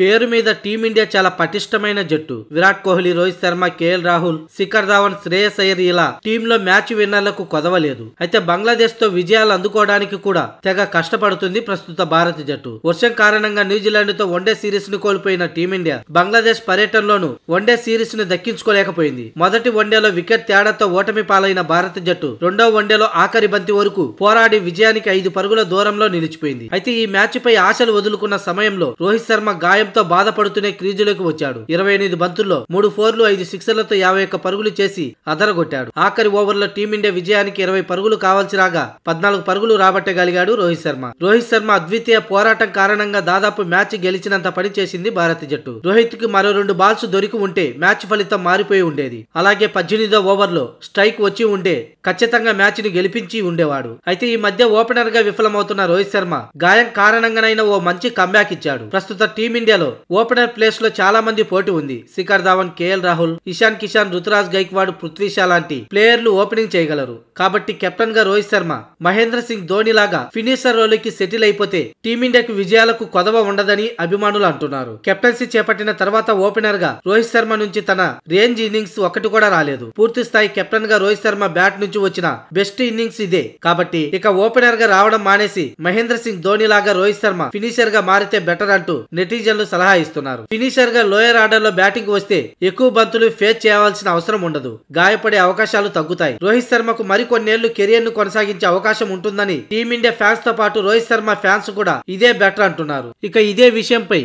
పేరు మీద టీమిండియా చాలా పటిష్టమైన జట్టు విరాట్ కోహ్లీ రోహిత్ శర్మ కేఎల్ రాహుల్ శిఖర్ ధావన్ శ్రేయస్ అయ్యర్ ఇలా టీంలో మ్యాచ్ విన్నర్లకు కొదవలేదు అయితే బంగ్లాదేశ్ తో విజయాలు అందుకోవడానికి కూడా తెగ కష్టపడుతుంది ప్రస్తుత భారత జట్టు వర్షం కారణంగా న్యూజిలాండ్ తో వన్డే సిరీస్ ను కోల్పోయిన టీమిండియా బంగ్లాదేశ్ పర్యటనలోనూ వన్డే సిరీస్ ను దక్కించుకోలేకపోయింది మొదటి వన్డేలో వికెట్ తేడాతో ఓటమి పాలైన భారత జట్టు రెండో వన్డేలో ఆఖరి బంతి వరకు పోరాడి విజయానికి ఐదు పరుగుల దూరంలో నిలిచిపోయింది అయితే ఈ మ్యాచ్ పై ఆశలు వదులుకున్న సమయంలో రోహిత్ శర్మ గాయం గాయంతో బాధపడుతూనే క్రీజులోకి వచ్చాడు ఇరవై ఎనిమిది బంతుల్లో మూడు ఫోర్లు ఐదు సిక్సర్లతో యాభై ఒక్క పరుగులు చేసి అదరగొట్టాడు ఆఖరి ఓవర్లో టీమిండియా విజయానికి ఇరవై పరుగులు కావాల్సి రాగా పద్నాలుగు పరుగులు రాబట్టగలిగాడు రోహిత్ శర్మ రోహిత్ శర్మ అద్వితీయ పోరాటం కారణంగా దాదాపు మ్యాచ్ గెలిచినంత పని చేసింది భారత జట్టు రోహిత్ కి మరో రెండు బాల్స్ దొరికి ఉంటే మ్యాచ్ ఫలితం మారిపోయి ఉండేది అలాగే పద్దెనిమిదో ఓవర్లో స్ట్రైక్ వచ్చి ఉండే ఖచ్చితంగా మ్యాచ్ ని గెలిపించి ఉండేవాడు అయితే ఈ మధ్య ఓపెనర్ గా విఫలమవుతున్న రోహిత్ శర్మ గాయం కారణంగానైనా ఓ మంచి కంబ్యాక్ ఇచ్చాడు ప్రస్తుత టీమిండియా ఇండియాలో ఓపెనర్ ప్లేస్ లో చాలా మంది పోటీ ఉంది శిఖర్ ధావన్ కేఎల్ రాహుల్ ఇషాన్ కిషాన్ రుతురాజ్ గైక్వాడ్ పృథ్వీ షా లాంటి ప్లేయర్లు ఓపెనింగ్ చేయగలరు కాబట్టి కెప్టెన్ గా రోహిత్ శర్మ మహేంద్ర సింగ్ ధోని లాగా ఫినిషర్ రోలుకి సెటిల్ అయిపోతే టీమిండియాకి విజయాలకు కొదవ ఉండదని అభిమానులు అంటున్నారు కెప్టెన్సీ చేపట్టిన తర్వాత ఓపెనర్ గా రోహిత్ శర్మ నుంచి తన రేంజ్ ఇన్నింగ్స్ ఒకటి కూడా రాలేదు పూర్తి స్థాయి కెప్టెన్ గా రోహిత్ శర్మ బ్యాట్ నుంచి వచ్చిన బెస్ట్ ఇన్నింగ్స్ ఇదే కాబట్టి ఇక ఓపెనర్ గా రావడం మానేసి మహేంద్ర సింగ్ ధోని లాగా రోహిత్ శర్మ ఫినిషర్ గా మారితే బెటర్ అంటూ నెటిజన్లు బంతులు సలహా ఇస్తున్నారు ఫినిషర్ గా లోయర్ ఆర్డర్ లో బ్యాటింగ్ వస్తే ఎక్కువ బంతులు ఫేస్ చేయాల్సిన అవసరం ఉండదు గాయపడే అవకాశాలు తగ్గుతాయి రోహిత్ శర్మకు మరికొన్నేళ్లు కెరియర్ ను కొనసాగించే అవకాశం ఉంటుందని టీమిండియా ఫ్యాన్స్ తో పాటు రోహిత్ శర్మ ఫ్యాన్స్ కూడా ఇదే బెటర్ అంటున్నారు ఇక ఇదే విషయంపై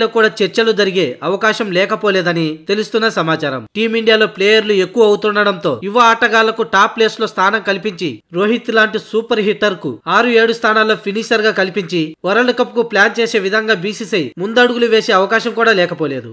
లో కూడా చర్చలు జరిగే అవకాశం లేకపోలేదని తెలుస్తున్న సమాచారం టీమిండియాలో ప్లేయర్లు ఎక్కువ అవుతుండటంతో యువ ఆటగాళ్లకు టాప్ ప్లేస్ లో స్థానం కల్పించి రోహిత్ లాంటి సూపర్ హిట్టర్ కు ఆరు ఏడు స్థానాల్లో ఫినిషర్ గా కల్పించి వరల్డ్ కప్ కు ప్లాన్ చేసే విధంగా బీసీసీఐ ముందు ముందడుగులు వేసే అవకాశం కూడా లేకపోలేదు